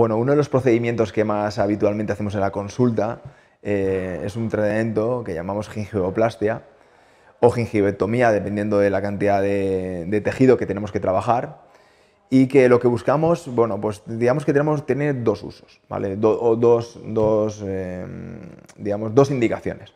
Bueno, uno de los procedimientos que más habitualmente hacemos en la consulta eh, es un tratamiento que llamamos gingioplastia o gingivectomía, dependiendo de la cantidad de, tejido que tenemos que trabajar. Y que lo que buscamos, bueno, pues digamos que tenemos tener dos usos, ¿vale? Eh, dos indicaciones.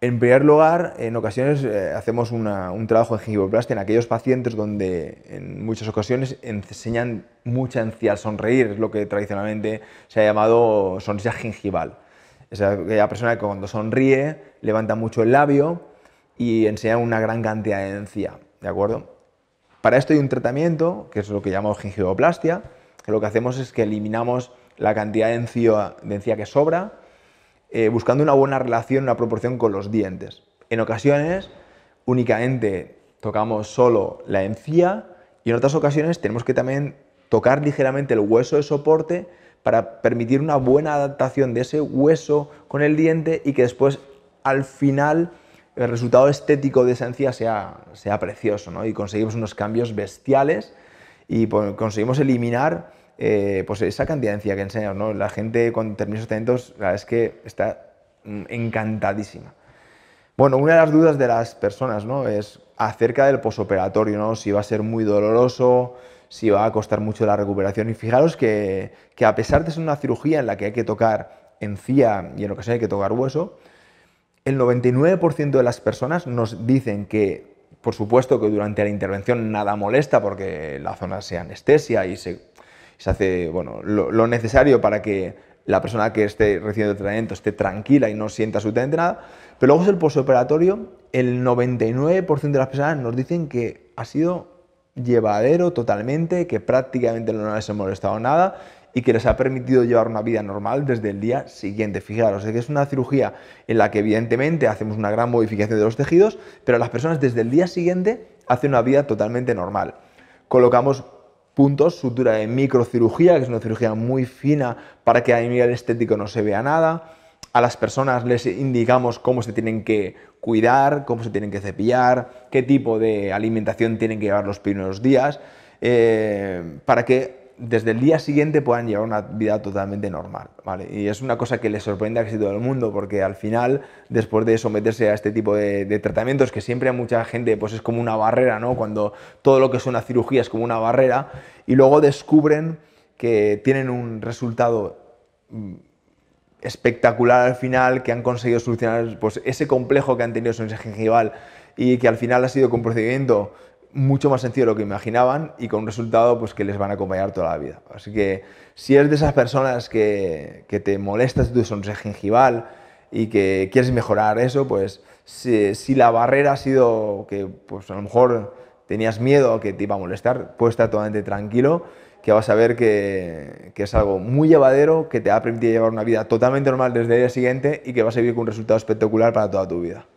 En primer lugar, en ocasiones eh, hacemos un trabajo de gingivoplastia en aquellos pacientes donde en muchas ocasiones enseñan mucha encía al sonreír, es lo que tradicionalmente se ha llamado sonrisa gingival. Es aquella persona que cuando sonríe levanta mucho el labio y enseña una gran cantidad de encía, ¿de acuerdo? Para esto hay un tratamiento, que es lo que llamamos gingivoplastia, que lo que hacemos es que eliminamos la cantidad de de encía que sobra eh, buscando una buena relación, una proporción con los dientes. En ocasiones únicamente tocamos solo la encía y en otras ocasiones tenemos que también tocar ligeramente el hueso de soporte para permitir una buena adaptación de ese hueso con el diente y que después al final el resultado estético de esa encía sea, sea precioso ¿no? y conseguimos unos cambios bestiales y pues, conseguimos eliminar eh, pues esa cantidad que enseñas, ¿no? La gente con términos talentos, la es que está mm, encantadísima. Bueno, una de las dudas de las personas, Es acerca del posoperatorio, ¿no? Si va a ser muy doloroso, si va a costar mucho la recuperación. Y fijaros que, a pesar de ser una cirugía en la que hay que tocar encía y en ocasiones hay que tocar hueso, el 99% de las personas nos dicen que, por supuesto que durante la intervención nada molesta porque la zona se anestesia y se se hace bueno, lo, necesario para que la persona que esté recibiendo el tratamiento esté tranquila y no sienta absolutamente nada. Pero luego es el postoperatorio, el 99% de las personas nos dicen que ha sido llevadero totalmente, que prácticamente no les ha molestado nada y que les ha permitido llevar una vida normal desde el día siguiente. Fijaros, es que es una cirugía en la que evidentemente hacemos una gran modificación de los tejidos, pero las personas desde el día siguiente hacen una vida totalmente normal. Colocamos puntos, sutura de microcirugía, que es una cirugía muy fina para que a nivel estético no se vea nada. A las personas les indicamos cómo se tienen que cuidar, cómo se tienen que cepillar, qué tipo de alimentación tienen que llevar los primeros días, eh, para que desde el día siguiente puedan llevar una vida totalmente normal, ¿vale? Y es una cosa que les sorprende a casi todo el mundo, porque al final, después de someterse a este tipo de, tratamientos, que siempre a mucha gente pues es como una barrera, ¿no? Cuando todo lo que es una cirugía es como una barrera, y luego descubren que tienen un resultado mm, espectacular al final, que han conseguido solucionar pues, ese complejo que han tenido su ese gengival y que al final ha sido con procedimiento mucho más sencillo de lo que imaginaban y con un resultado pues, que les van a acompañar toda la vida. Así que si eres de esas personas que, que te molestas tu sonrisa gingival y que quieres mejorar eso, pues si, la barrera ha sido que pues, a lo mejor tenías miedo a que te iba a molestar, puedes estar totalmente tranquilo que vas a ver que, que, es algo muy llevadero, que te va a permitir llevar una vida totalmente normal desde el día siguiente y que vas a vivir con un resultado espectacular para toda tu vida.